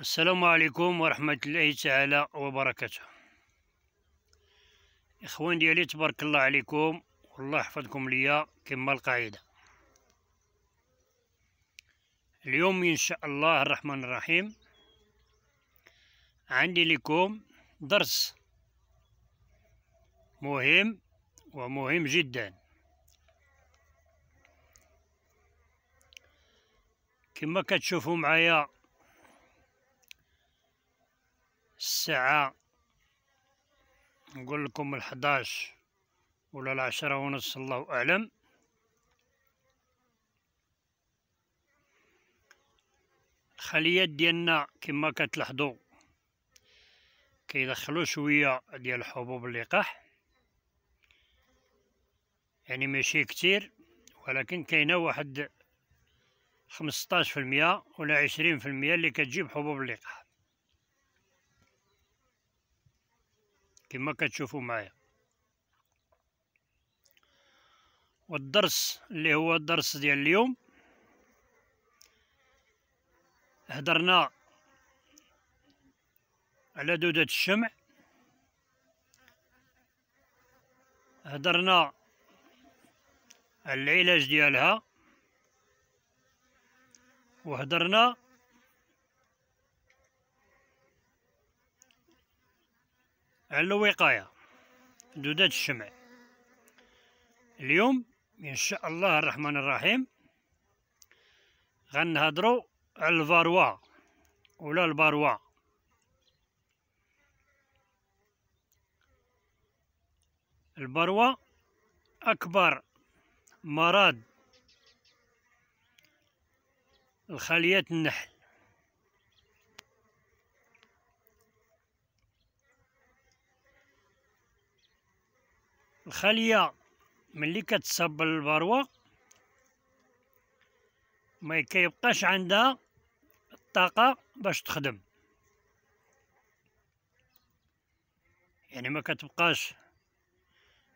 السلام عليكم ورحمة الله تعالى وبركاته إخوان ديالي تبارك الله عليكم والله يحفظكم ليا كما القاعدة اليوم إن شاء الله الرحمن الرحيم عندي لكم درس مهم ومهم جدا كما كتشوفوا معايا الساعة نقول لكم الحداش ولا العشرة ونص الله أعلم الخليات ديالنا كما كتلاحظوا كيدخلوا شويه ديال حبوب اللقاح يعني ماشي كتير ولكن كاينه واحد خمسطاش في المية ولا عشرين في المية اللي كتجيب حبوب اللقاح كما كتشوفوا معايا والدرس اللي هو الدرس ديال اليوم هضرنا على دودة الشمع هضرنا على العلاج ديالها وهضرنا على الوقاية دودات الشمع اليوم إن شاء الله الرحمن الرحيم غنهضرو على الفاروا ولا الباروا الباروا أكبر مرض لخليات النحل الخلية ملي كتصب البروة ما كيبقاش عندها الطاقة باش تخدم يعني ما كتبقاش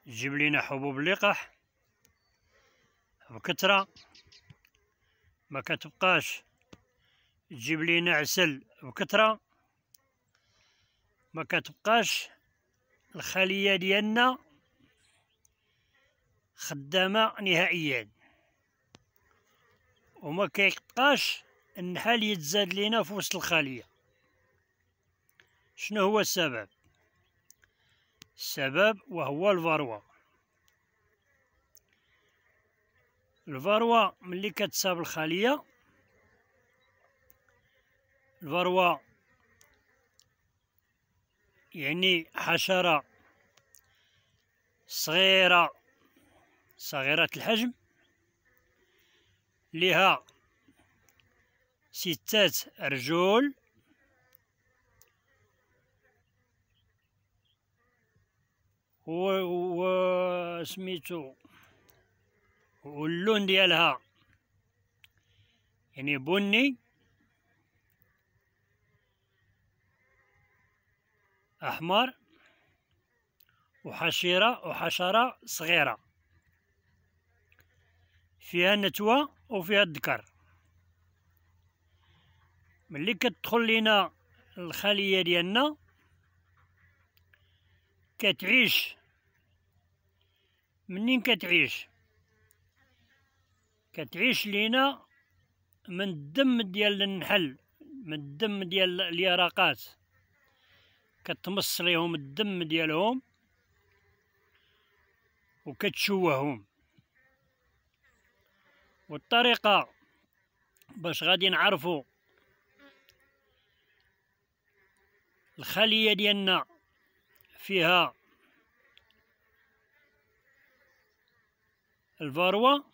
تجيب لينا حبوب اللقاح بكثرة ما كتبقاش تجيب لينا عسل بكثرة ما كتبقاش الخلية ديالنا خدامة نهائيا وما كيبقاش النحل يتزاد لينا في وسط الخلية شنو هو السبب السبب وهو الفروة الفروة ملي كتصاب الخلية الفروة يعني حشرة صغيرة صغيرة الحجم لها ستة رجول و, و... سميتو واللون ديالها يعني بني احمر وحشيره وحشره صغيره فيها نتوى وفيها الذكر ملي كتدخل لينا الخليه ديالنا كتعيش منين كتعيش كتعيش لينا من الدم ديال النحل من الدم ديال اليرقات كتمص ليهم الدم ديالهم وكتشوههم والطريقة باش غادي نعرفوا الخلية ديالنا فيها الفروة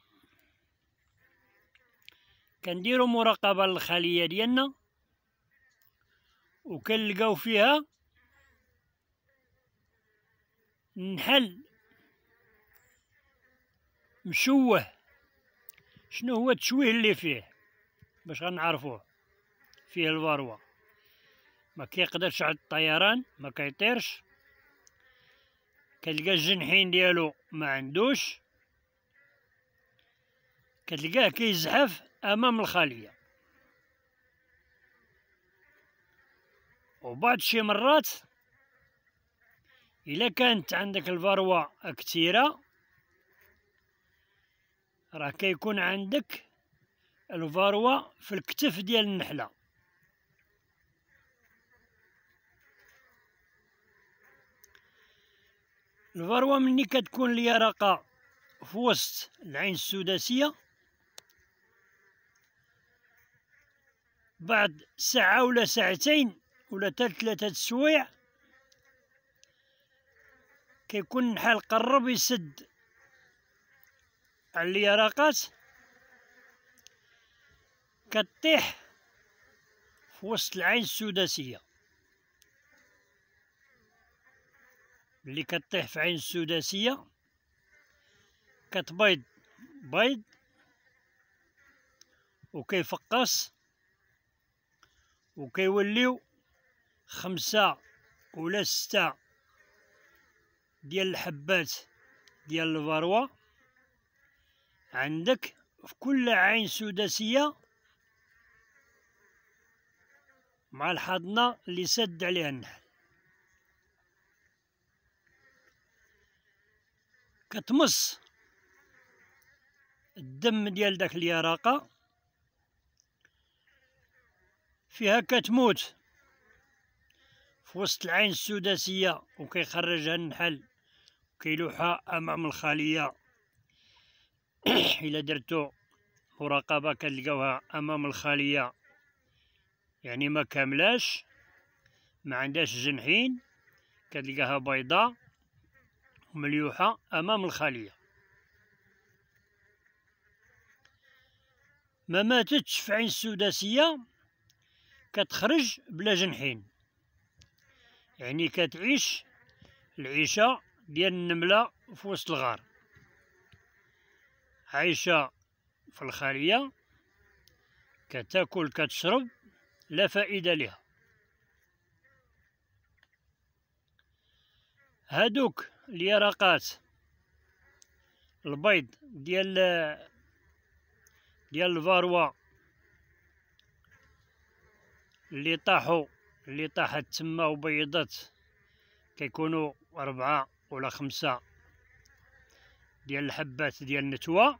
كنديروا مراقبة للخلية ديالنا وكنلقاو فيها نحل مشوه شنو هو التشويه اللي فيه باش غنعرفوه فيه الفروه ما كيقدرش على الطيران ما كيطيرش كتلقى الجنحين ديالو ما عندوش كتلقاه كيزحف امام الخليه وبعض شي مرات الا كانت عندك الفروه كثيره راه كيكون عندك الفاروة في الكتف ديال النحلة الفاروة مني كتكون اليرقة في وسط العين السداسية بعد ساعة ولا ساعتين ولا حتى ثلاثة السوايع كيكون النحال قرب يسد عليا راقص كطيح في وسط العين السداسية اللي كطيح في عين السداسية كتبيض بيض وكيفقص وكيوليو خمسة ولا ستة ديال الحبات ديال الفروه عندك في كل عين سداسية مع الحضنة اللي سد عليها النحل كتمص الدم ديال داك اليراقة فيها كتموت في وسط العين السداسية وكيخرجها النحل وكيلوحها أمام الخلية الى درتو مراقبه كتلقاوها امام الخليه يعني ما كاملاش ما عندهاش جنحين كتلقاها بيضاء ومليوحه امام الخليه ما ماتتش في عين السداسيه كتخرج بلا جنحين يعني كتعيش العيشه ديال النمله في وسط الغار عايشة في الخالية كتاكل كتشرب لا فائدة لها هادوك اليرقات البيض ديال ديال الفاروا اللي طاحوا اللي طاحت تما وبيضات كيكونوا أربعة ولا خمسة ديال الحبات ديال النتوى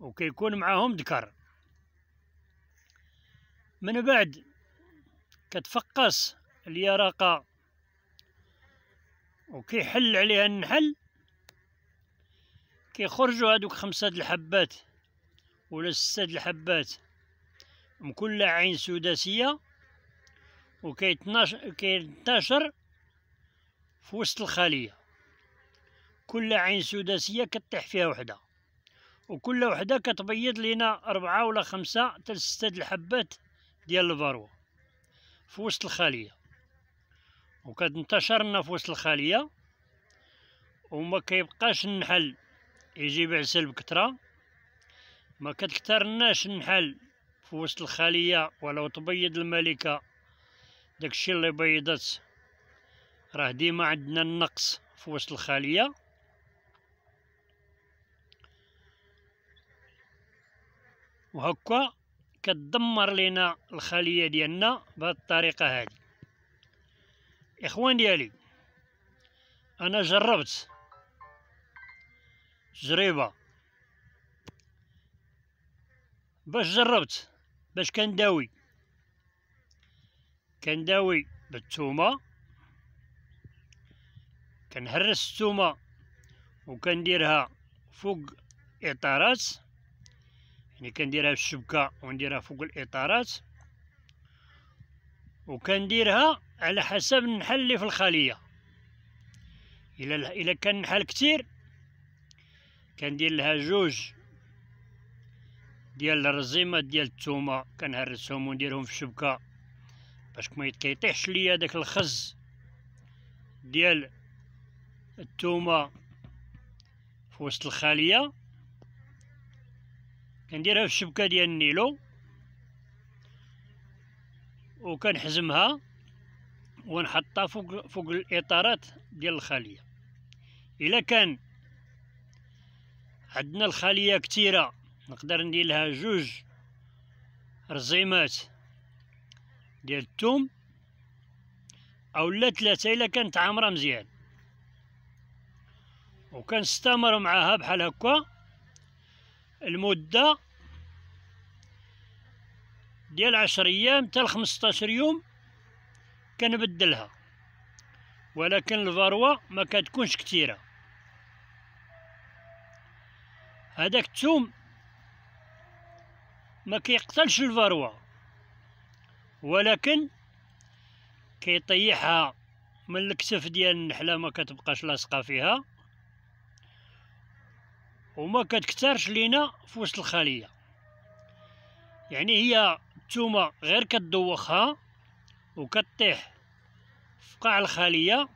وكيكون معاهم ذكر من بعد كتفقص اليرقة وكيحل عليها النحل كيخرجوا هادوك خمسة الحبات ولا ستة الحبات من كل عين سداسية وكيتناشر في وسط الخليه كل عين سداسية كطيح فيها وحدة وكل وحدة كتبيض لينا أربعة ولا خمسة حتى ستة الحبات ديال الفاروا في وسط الخلية وكتنتشر لنا في وسط الخلية وما كيبقاش النحل يجي بعسل بكثرة ما كتكترناش النحل في وسط الخلية ولو تبيض الملكة داكشي اللي بيضت راه ديما عندنا النقص في وسط الخليه وهكا كتدمر لينا الخليه ديالنا بهذه الطريقه هذه اخوان ديالي انا جربت تجربه باش جربت باش كنداوي كنداوي بالثومه كنهرس الثومه وكنديرها فوق اطارات يعني كنديرها في الشبكه ونديرها فوق الاطارات وكنديرها على حسب النحل اللي في الخليه الا الا كان النحل كتير كندير لها جوج ديال الرزيمه ديال التومة كنهرسهم ونديرهم في الشبكه باش ما يطيحش ليا داك الخز ديال التومة في وسط الخليه كنديرها في الشبكه ديال النيلو وكنحزمها ونحطها فوق فوق الاطارات ديال الخليه الا كان عندنا الخليه كثيره نقدر ندير لها جوج رزيمات ديال الثوم اولا ثلاثه الا كانت عامره مزيان وكنستمر معها بحال هكا المدة ديال عشر أيام حتى لخمسطاشر يوم كنبدلها ولكن الفروة ما كتكونش كتيرة هذاك الثوم ما كيقتلش الفروة ولكن كيطيحها من الكتف ديال النحله ما كتبقاش لاصقه فيها وما كتكثرش لينا في وسط الخليه يعني هي التومه غير كتدوخها وكطيح في قاع الخليه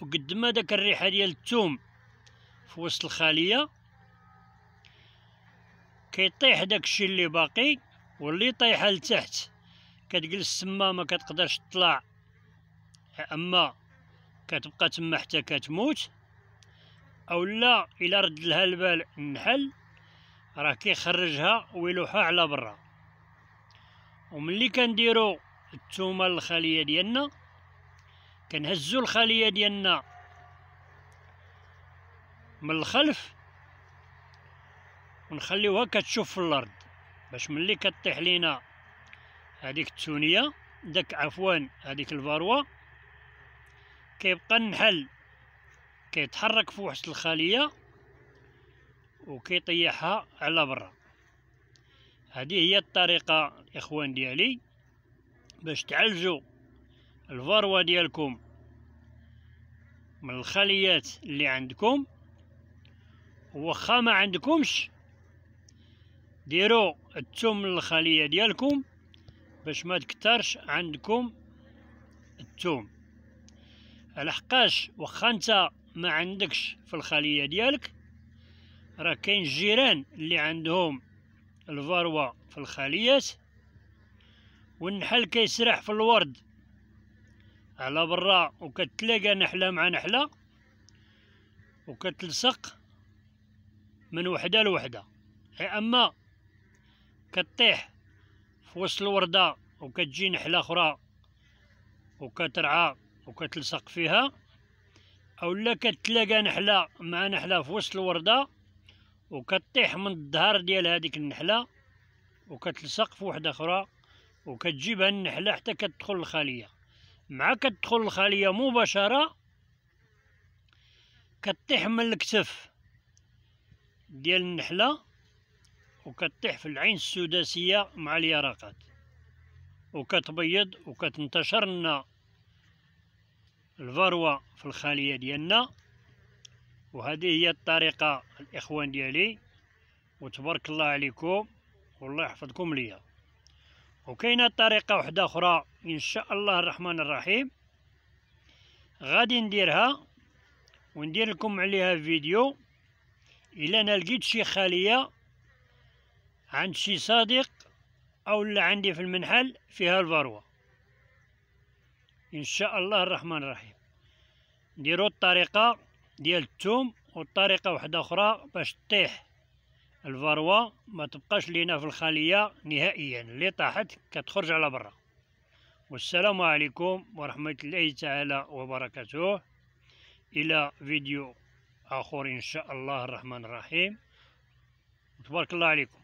وقد ما داك الريحه ديال الثوم في وسط الخليه كيطيح داكشي اللي باقي واللي طايحه لتحت كتجلس تما ما كتقدرش تطلع اما كتبقى تما حتى كتموت او لا الى رد لها البال النحل راه كيخرجها ويلوحها على برا وملي كنديرو التومه الخاليه ديالنا كنهزو الخليه ديالنا من الخلف ونخليوها كتشوف في الارض باش ملي كطيح لينا هذيك التونيه داك عفوا هذيك الفاروا كيبقى النحل كيتحرك في واحد الخليه وكيطيحها على برا هذه هي الطريقه الاخوان ديالي باش تعالجوا الفروه ديالكم من الخليات اللي عندكم واخا ما عندكمش ديروا التوم من الخليه ديالكم باش ما تكترش عندكم التوم على حقاش واخا انت ما عندكش في الخليه ديالك راه كاين الجيران اللي عندهم الفاروا في الخليات والنحل كيسرح في الورد على برا وكتلاقى نحله مع نحله وكتلصق من وحده لوحده اما كطيح في وسط الورده وكتجي نحله اخرى وكترعى وكتلصق فيها اولا كتلاقى نحله مع نحله في وسط الورده وكطيح من الظهر ديال هذيك النحله وكتلصق في وحده اخرى وكتجيبها النحله حتى كتدخل الخليه مع كتدخل الخليه مباشره كطيح من الكتف ديال النحله وكطيح في العين السداسيه مع اليرقات وكتبيض وكتنتشر لنا الفروة في الخلية ديالنا وهذه هي الطريقة الإخوان ديالي وتبارك الله عليكم والله يحفظكم ليا وكاينه طريقه واحده اخرى ان شاء الله الرحمن الرحيم غادي نديرها وندير لكم عليها فيديو الا انا لقيت شي خاليه عند شي صديق او اللي عندي في المنحل فيها الفروه ان شاء الله الرحمن الرحيم نديرو الطريقه ديال الثوم وطريقه واحده اخرى باش تطيح الفروه ما تبقاش لينا في الخليه نهائيا اللي طاحت كتخرج على برا والسلام عليكم ورحمه الله تعالى وبركاته الى فيديو اخر ان شاء الله الرحمن الرحيم تبارك الله عليكم